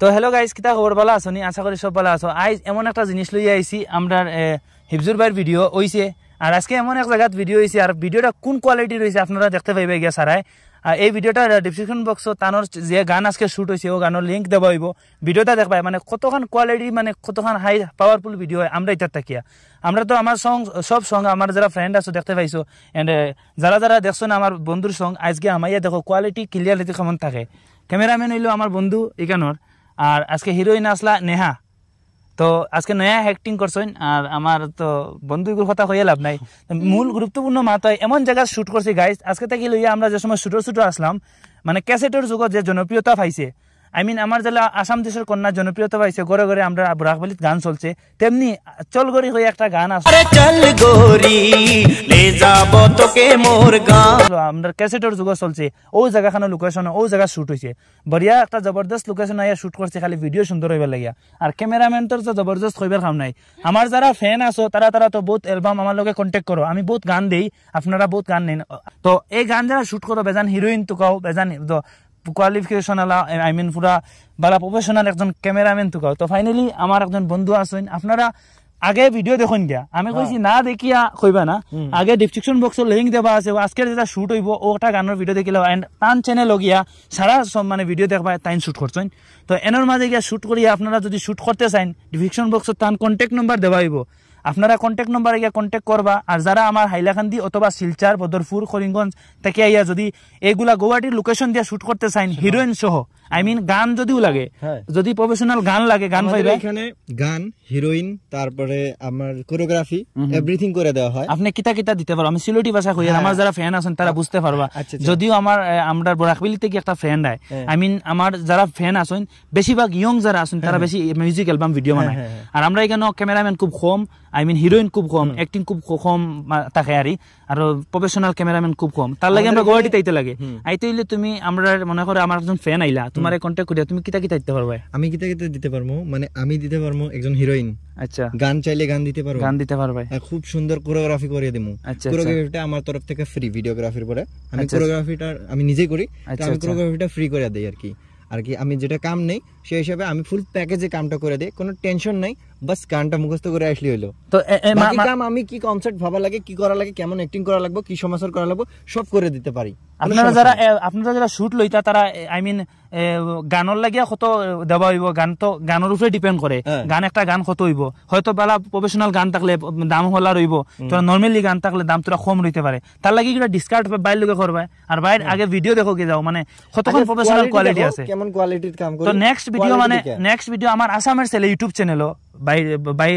তো hello' guys কীতা খবর ভালো আসো নি আশা করি সব ভালো আসো আজ এমন একটা জিনিস লই আইসি আমার হিফজুর ভাইয়ের ভিডিও হয়েছে আর আজকে এমন এক জায়গা ভিডিও হয়েছে আর ভিডিওটা কোন কোয়ালিটি রয়েছে আপনারা দেখতে পাইবে গিয়া সারাই আর এই ভিডিওটা ডিসক্রিপশন বক্স তানোর যে গান আজকে শ্যুট হয়েছে ও গানের লিঙ্ক দেওয়া হইব ভিডিওটা দেখবাই মানে কতখান কোয়ালিটি মানে কতখান হাই পাওয়ারফুল ভিডিও হয় আমরা ইত্যাদি থাকিয়া আমরা তো আমার সং সব সং আমার যারা ফ্রেন্ড আছো দেখতে পাইছো এন্ড যারা যারা দেখছো না আমার বন্ধুর সং আজকে আমার ইয়া দেখো কোয়ালিটি ক্লিয়ারিটি কেমন থাকে ক্যামেরাম্যান হইলো আমার বন্ধু ইকানোর আর আজকে হিরোইন আসলা নেহা তো আজকে নয়া হ্যাক্টিং করছেন আর আমার তো বন্ধু কথা হয়ে লাভ নাই মূল গুরুত্বপূর্ণ মাথায় এমন জায়গায় শ্যুট করছি গাইজ আজকে থেকে লইয়া আমরা যে সময় শুটো শুটো আসলাম মানে ক্যাসেটের যুগত যে জনপ্রিয়তা পাইছে আই মিন আমার জেলা আসাম দেশের কন্যা জনপ্রিয়তা পাইছে ঘরে ঘরে আমরা বুড়াকবালিত গান চলছে তেমনি চল গরি হয়ে একটা গান আছে চল গরি লে যাব তোকে মোর গান আমরা ক্যাসেটের যুগ চলছে ও জায়গাখানে লোকেশন ও জায়গা শুট হইছে বড়িয়া একটা জবরদস্ত লোকেশন আইয়া শুট করছে খালি ভিডিও সুন্দর হইবার লাগিয়া আর ক্যামেরাম্যান তোর তো জবরদস্ত হইবার কাম নাই আমার যারা ফ্যান আছো তারা তারা তো বহুত অ্যালবাম আমার লগে কন্ট্যাক্ট করো আমি বহুত গান দেই আপনারা বহুত গান নেন তো এই গান যারা শুট করো বেজান হিরোইন তো কাও বেজান কোয়ালিফিকেশন আলা আই মিন পুরা বালা প্রফেশনাল একজন ক্যামেরাম্যান তুকাও তো ফাইনালি আমার একজন বন্ধু আছেন আপনারা আগে ভিডিও দেখুন গিয়া আমি কইছি না দেখিয়া কইবা না আগে ডিসক্রিপশন বক্সে লিংক দেবা আছে আজকে যেটা শুট হইব ওটা গানের ভিডিও দেখিলাম এন্ড টান চ্যানেল গিয়া সারা সব মানে ভিডিও দেখবা টাইম শুট করছেন তো এনের মাঝে গিয়া শুট করিয়া আপনারা যদি শুট করতে চান ডিসক্রিপশন বক্সে টান কন্ট্যাক্ট নাম্বার দেবা হইব আপনারা কন্ট্যাক্ট নম্বর আগে কন্ট্যাক্ট করবা আর যারা আমার হাইলাকান্দি অথবা শিলচার বদরপুর করিমগঞ্জ থেকে আইয়া যদি এইগুলা গুয়াহাটির লোকেশন দিয়ে শ্যুট করতে চাইন হিরোইন সহ আই মিন গান যদিও লাগে যদি প্রফেশনাল গান লাগে গান পাইবে এখানে গান হিরোইন তারপরে আমার কোরিওগ্রাফি এভরিথিং করে দেওয়া হয় আপনি কিতা কিতা দিতে পারো আমি সিলোটি ভাষা কই আমার যারা ফ্যান আছেন তারা বুঝতে পারবা যদিও আমার আমরা বরাকবিলিতে কি একটা ফ্যান আই আই মিন আমার যারা ফ্যান আছেন বেশিরভাগ ইয়ং যারা আছেন তারা বেশি মিউজিক অ্যালবাম ভিডিও বানায় আর আমরা এখানে ক্যামেরাম্যান খুব কম আই মিন হিরোইন খুব কম অ্যাক্টিং খুব কম থাকে আর আর প্রফেশনাল ক্যামেরাম্যান খুব কম তার লাগে আমরা গুয়াহাটিতে আইতে লাগে আইতে হইলে তুমি আমরা মনে করো আমার একজন ফ্যান আইলা তোমার কন্ট্যাক্ট করিয়া তুমি কিতা কিতা দিতে পারবে আমি কিতা কিতা দিতে পারবো মানে আমি দিতে পারবো একজন হিরোইন আচ্ছা গান চাইলে গান দিতে পারবো গান দিতে পারবে খুব সুন্দর কোরিওগ্রাফি করে আচ্ছা কোরিওগ্রাফিটা আচ্ছা। আমার তরফ থেকে ফ্রি ভিডিওগ্রাফির পরে আমি কোরিওগ্রাফিটা আচ্ছা, আচ্ছা। আমি নিজে করি আমি কোরিওগ্রাফিটা ফ্রি করে দেই আর কি আর কি আমি যেটা কাম নেই সেই হিসাবে আমি ফুল প্যাকেজে কামটা করে দিই কোনো টেনশন নাই বাস গানটা মুখস্ত করে আসলি হলো তো বাকি কাম আমি কি কনসেপ্ট ভাবা লাগে কি করা লাগে কেমন অ্যাক্টিং করা লাগবে কি সমাচার করা লাগবে সব করে দিতে পারি আপনারা যারা আপনারা যারা শুট লইতা তারা আই মিন গানের লাগিয়া কত দেওয়া হইব গান তো গানের উপরে ডিপেন্ড করে গান একটা গান কত হইব হয়তো বেলা প্রফেশনাল গান থাকলে দাম হলা রইব তোরা নর্মালি গান থাকলে দাম তোরা কম রইতে পারে তার লাগি কিটা ডিসকাউন্ট বাইর লোকে করবা আর বাইর আগে ভিডিও দেখো কি যাও মানে কতক্ষণ প্রফেশনাল কোয়ালিটি আছে কেমন কোয়ালিটির কাম তো নেক্সট ভিডিও মানে নেক্সট ভিডিও আমার আসামের ছেলে ইউটিউব চ্যানেলও বাইরে বাই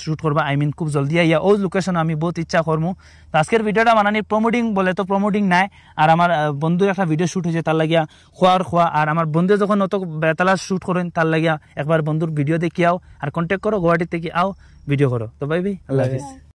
শ্যুট করবা আই মিন খুব জলদি আইয়া ওই লোকেশন আমি বহুত ইচ্ছা করবো তো আজকের ভিডিওটা বানানি প্রমোটিং বলে তো প্রমোটিং নাই আর আমার বন্ধুর একটা ভিডিও শ্যুট হয়েছে তার লাগিয়া খোয়ার খোয়া আর আমার বন্ধু যখন অত বেতালা শ্যুট করেন তার লাগিয়া একবার বন্ধুর ভিডিও দেখি আও আর কন্ট্যাক্ট করো গুয়াহাটি থেকে আও ভিডিও করো তো বাই বাই আল্লাহ হাফিজ